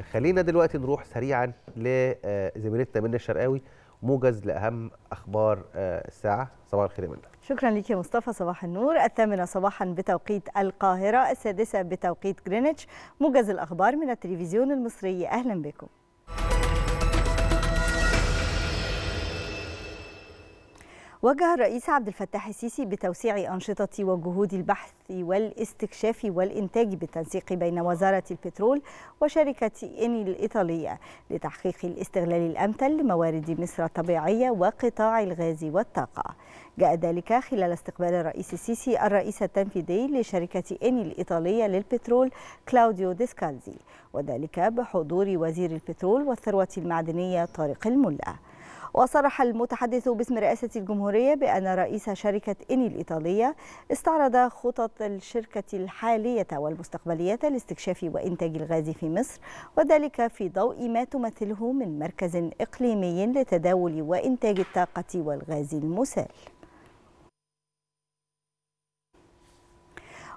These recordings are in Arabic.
خلينا دلوقتي نروح سريعا لزميلتنا آه، منى الشرقاوي موجز لاهم اخبار آه، الساعه صباح الخير منى شكرا لك يا مصطفى صباح النور الثامنة صباحا بتوقيت القاهرة السادسة بتوقيت جرينتش موجز الأخبار من التلفزيون المصري أهلا بكم وجه الرئيس عبد الفتاح السيسي بتوسيع أنشطة وجهود البحث والاستكشاف والإنتاج بالتنسيق بين وزارة البترول وشركة إني الإيطالية لتحقيق الاستغلال الأمثل لموارد مصر الطبيعية وقطاع الغاز والطاقة جاء ذلك خلال استقبال الرئيس السيسي الرئيس التنفيذي لشركة إني الإيطالية للبترول كلاوديو ديسكالزي وذلك بحضور وزير البترول والثروة المعدنية طارق الملا وصرح المتحدث باسم رئاسة الجمهورية بأن رئيس شركة إني الإيطالية استعرض خطط الشركة الحالية والمستقبلية لاستكشاف وإنتاج الغاز في مصر وذلك في ضوء ما تمثله من مركز إقليمي لتداول وإنتاج الطاقة والغاز المسال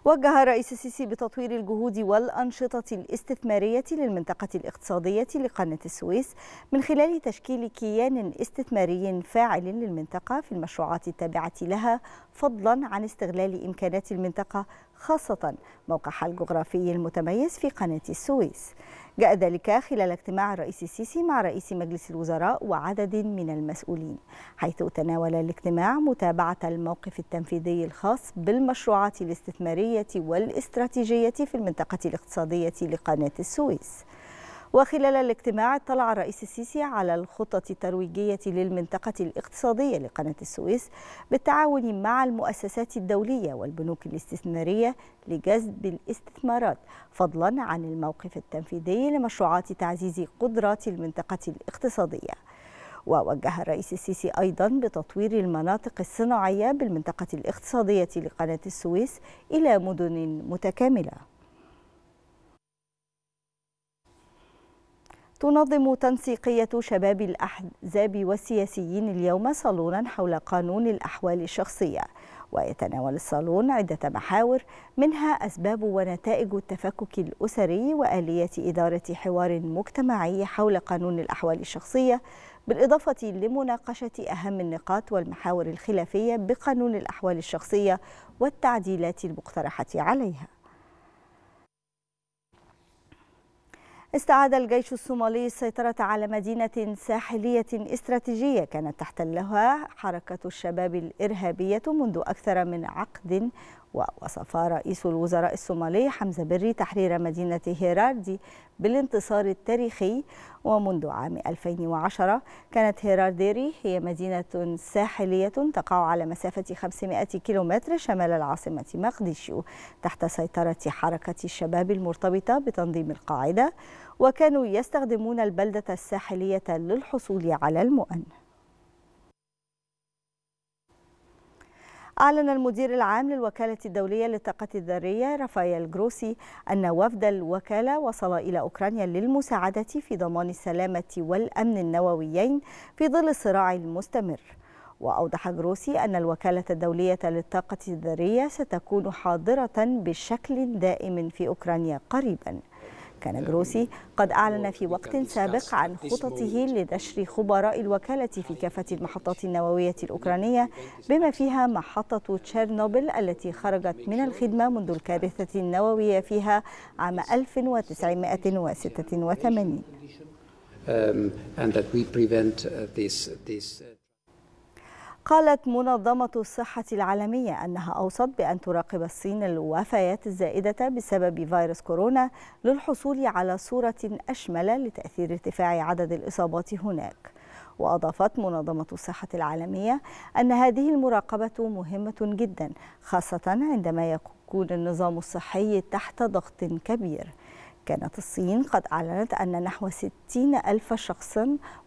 وجه الرئيس السيسي بتطوير الجهود والأنشطة الاستثمارية للمنطقة الاقتصادية لقناة السويس من خلال تشكيل كيان استثماري فاعل للمنطقة في المشروعات التابعة لها فضلا عن استغلال إمكانات المنطقة خاصة موقعها الجغرافي المتميز في قناة السويس جاء ذلك خلال اجتماع الرئيس السيسي مع رئيس مجلس الوزراء وعدد من المسؤولين حيث تناول الاجتماع متابعة الموقف التنفيذي الخاص بالمشروعات الاستثمارية والاستراتيجية في المنطقة الاقتصادية لقناة السويس وخلال الاجتماع اطلع الرئيس السيسي على الخطط الترويجية للمنطقة الاقتصادية لقناة السويس بالتعاون مع المؤسسات الدولية والبنوك الاستثمارية لجذب الاستثمارات فضلا عن الموقف التنفيذي لمشروعات تعزيز قدرات المنطقة الاقتصادية ووجه الرئيس السيسي أيضا بتطوير المناطق الصناعية بالمنطقة الاقتصادية لقناة السويس إلى مدن متكاملة تنظم تنسيقية شباب الأحزاب والسياسيين اليوم صالونا حول قانون الأحوال الشخصية ويتناول الصالون عدة محاور منها أسباب ونتائج التفكك الأسري وآلية إدارة حوار مجتمعي حول قانون الأحوال الشخصية بالإضافة لمناقشة أهم النقاط والمحاور الخلافية بقانون الأحوال الشخصية والتعديلات المقترحة عليها استعاد الجيش الصومالي السيطرة على مدينة ساحلية استراتيجية كانت تحتلها حركة الشباب الإرهابية منذ أكثر من عقد ووصف رئيس الوزراء الصومالي حمزة بري تحرير مدينة هيراردي بالانتصار التاريخي ومنذ عام 2010 كانت هيرارديري هي مدينة ساحلية تقع على مسافة 500 كيلومتر شمال العاصمة مقديشيو تحت سيطرة حركة الشباب المرتبطة بتنظيم القاعدة وكانوا يستخدمون البلدة الساحلية للحصول على المؤن أعلن المدير العام للوكالة الدولية للطاقة الذرية رافائيل جروسي أن وفد الوكالة وصل إلى أوكرانيا للمساعدة في ضمان السلامة والأمن النوويين في ظل الصراع المستمر وأوضح جروسي أن الوكالة الدولية للطاقة الذرية ستكون حاضرة بشكل دائم في أوكرانيا قريباً كان جروسي قد أعلن في وقت سابق عن خططه لنشر خبراء الوكالة في كافة المحطات النووية الأوكرانية بما فيها محطة تشيرنوبل التي خرجت من الخدمة منذ الكارثة النووية فيها عام 1986. Um, and that we prevent uh, this, this uh قالت منظمة الصحة العالمية أنها أوصت بأن تراقب الصين الوفيات الزائدة بسبب فيروس كورونا للحصول على صورة أشمل لتأثير ارتفاع عدد الإصابات هناك وأضافت منظمة الصحة العالمية أن هذه المراقبة مهمة جدا خاصة عندما يكون النظام الصحي تحت ضغط كبير كانت الصين قد أعلنت أن نحو 60 ألف شخص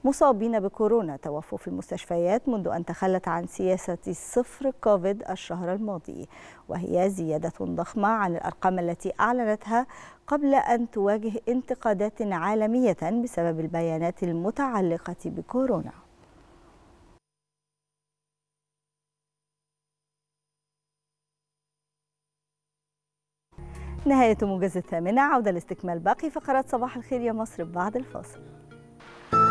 مصابين بكورونا توفوا في المستشفيات منذ أن تخلت عن سياسة صفر كوفيد الشهر الماضي وهي زيادة ضخمة عن الأرقام التي أعلنتها قبل أن تواجه انتقادات عالمية بسبب البيانات المتعلقة بكورونا نهاية موجز الثامنة عودة لاستكمال باقي فقرات صباح الخير يا مصر بعد الفاصل